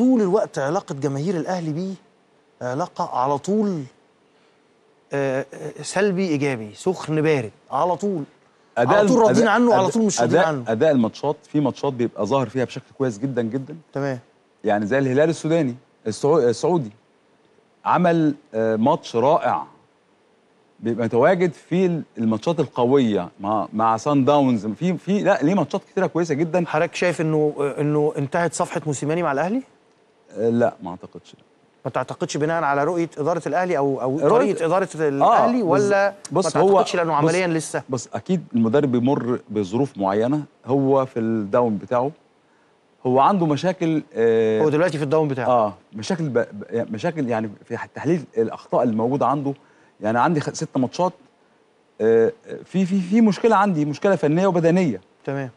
طول الوقت علاقه جماهير الاهلي بيه علاقه على طول آه، آه، سلبي ايجابي سخن بارد على طول أداء على طول راضيين عنه على طول مش راضيين عنه اداء الماتشات في ماتشات بيبقى ظاهر فيها بشكل كويس جدا جدا تمام يعني زي الهلال السوداني السعودي عمل آه، ماتش رائع بيبقى متواجد في الماتشات القويه مع مع سان داونز في في لا ليه ماتشات كتيره كويسه جدا حضرتك شايف انه انه انتهت صفحه موسيماني مع الاهلي لا ما اعتقدش ما تعتقدش بناء على رؤيه اداره الاهلي او او طريقه اداره آه، الاهلي آه ولا بص ما تعتقدش لانه عمليا بص لسه بص اكيد المدرب بيمر بظروف معينه هو في الداون بتاعه هو عنده مشاكل آه هو دلوقتي في الداون بتاعه اه مشاكل ب... مشاكل يعني في تحليل الاخطاء اللي موجوده عنده يعني عندي ست ماتشات آه في في في مشكله عندي مشكله فنيه وبدنيه تمام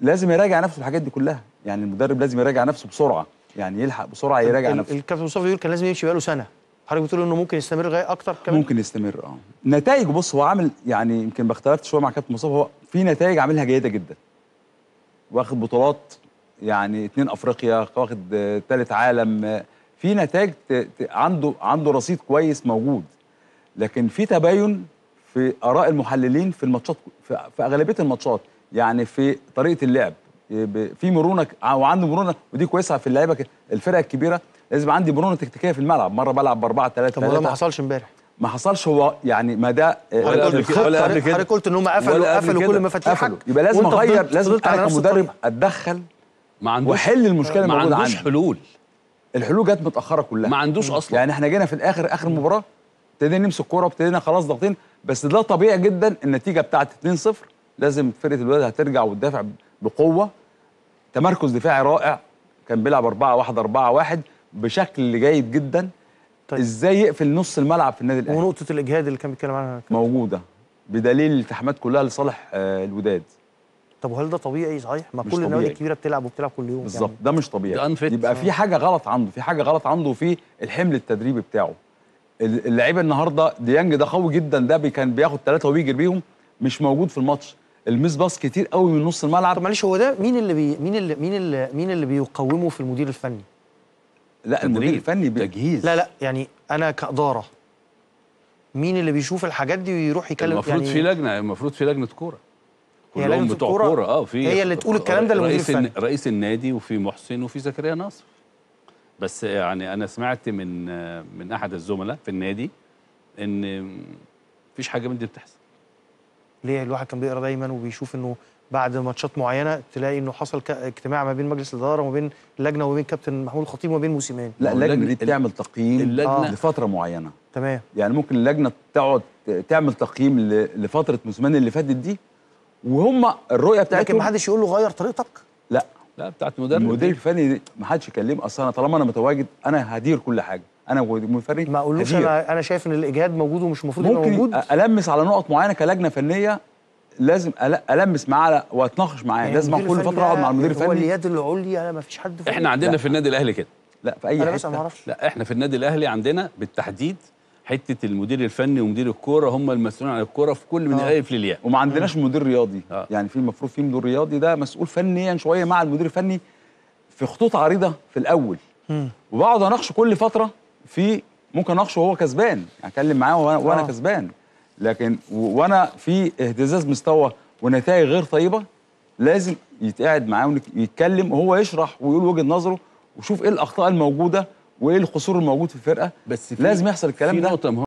لازم يراجع نفسه الحاجات دي كلها يعني المدرب لازم يراجع نفسه بسرعه يعني يلحق بسرعه يراجع نفسه الكابتن مصطفى بيقول كان لازم يمشي بقاله سنه حضرتك بتقول انه ممكن يستمر لغايه اكتر كمان ممكن يستمر اه نتائج بص هو عامل يعني يمكن باختلفت شويه مع كابتن مصطفى هو في نتائج عاملها جيده جدا واخد بطولات يعني اثنين افريقيا واخد ثالث عالم في نتائج عنده عنده رصيد كويس موجود لكن في تباين في اراء المحللين في الماتشات في اغلبيه الماتشات يعني في طريقه اللعب في مرونه آه، وعنده مرونه ودي كويسه في اللعيبه الفرق الكبيره لازم عندي مرونه تكتيكيه في الملعب مره بلعب ب 4 3 طب وده ما حصلش امبارح ما حصلش هو يعني ما ده آه، حضرتك قلت ان هم قفلوا قفلوا كل ما مفاتيحك يبقى لازم اغير لازم انا كمدرب طيب. اتدخل ما عندوش واحل المشكله ما عندوش حلول الحلول جت متاخره كلها ما عندوش اصلا يعني احنا جينا في الاخر اخر مباراه ابتدينا نمسك كوره وابتدينا خلاص ضاغطين بس ده طبيعي جدا النتيجه بتاعت 2-0 لازم فرقه الولاد هترجع وتدافع بقوه تمركز دفاعي رائع كان بيلعب 4 1 4 1 بشكل جيد جدا طيب. ازاي يقفل نص الملعب في النادي الاهلي ونقطه الاجهاد اللي كان بيتكلم عنها موجوده بدليل الالتحامات كلها لصالح آه، الوداد طب وهل ده طبيعي صحيح ما كل النوادي الكبيره بتلعب وبتلعب كل يوم بالظبط يعني. ده مش طبيعي ده يبقى في حاجه غلط عنده في حاجه غلط عنده في الحمل التدريبي بتاعه اللعيبه النهارده ديانج ده قوي جدا ده بي كان بياخد ثلاثه وبيجري بيهم مش موجود في الماتش الميس باص كتير قوي من نص الملعب طب معلش هو ده مين اللي بي مين اللي مين اللي مين اللي بيقومه في المدير الفني؟ لا المدير الفني تجهيز لا لا يعني انا كاداره مين اللي بيشوف الحاجات دي ويروح يكلم المفروض يعني في لجنه المفروض في لجنه كوره كلهم بتوع كوره اه في هي اللي تقول الكلام ده للمدير الفني رئيس النادي وفي محسن وفي زكريا ناصر بس يعني انا سمعت من من احد الزملاء في النادي ان مفيش حاجه من دي بتحصل ليه الواحد كان بيقرا دايما وبيشوف انه بعد ماتشات معينه تلاقي انه حصل اجتماع ما بين مجلس الاداره وما بين اللجنه وما بين كابتن محمود الخطيب وما بين موسيمان لا اللجنه دي بتعمل تقييم اللجنة آه. لفتره معينه تمام يعني ممكن اللجنه تقعد تعمل تقييم لفتره موسيمان اللي فاتت دي وهم الرؤيه بتاعتهم لكن ما حدش يقول له غير طريقتك لا لا بتاعت المدرب المدير الفني ما حدش يكلمه اصل انا طالما انا متواجد انا هدير كل حاجه انا ومفرد ما اقولوش انا انا شايف ان الاجهاد موجود ومش المفروض يبقى موجود ممكن المس على نقط معينه كلجنه فنيه لازم المس معاه واتناقش معاه يعني لازم كل فتره اقعد مع المدير الفني هو اليد العليا ما فيش حد في احنا عندنا لا. في النادي الاهلي كده لا في اي أنا حته ما اعرفش لا احنا في النادي الاهلي عندنا بالتحديد حته المدير الفني ومدير الكوره هم المسؤولين عن الكوره في كل من الالف آه. للياء وما عندناش مدير رياضي آه. يعني في المفروض في مدير رياضي ده مسؤول فنيا شويه مع المدير الفني في خطوط عريضه في الاول وبقعد اناقشه كل فتره في ممكن اناقشه وهو كسبان اتكلم معاه وانا, آه. كسبان لكن وانا في اهتزاز مستوى ونتائج غير طيبه لازم يتقعد معاه ويتكلم وهو يشرح ويقول وجهه نظره وشوف ايه الاخطاء الموجوده وايه القصور الموجود في الفرقه بس في لازم يحصل الكلام في ده نقطة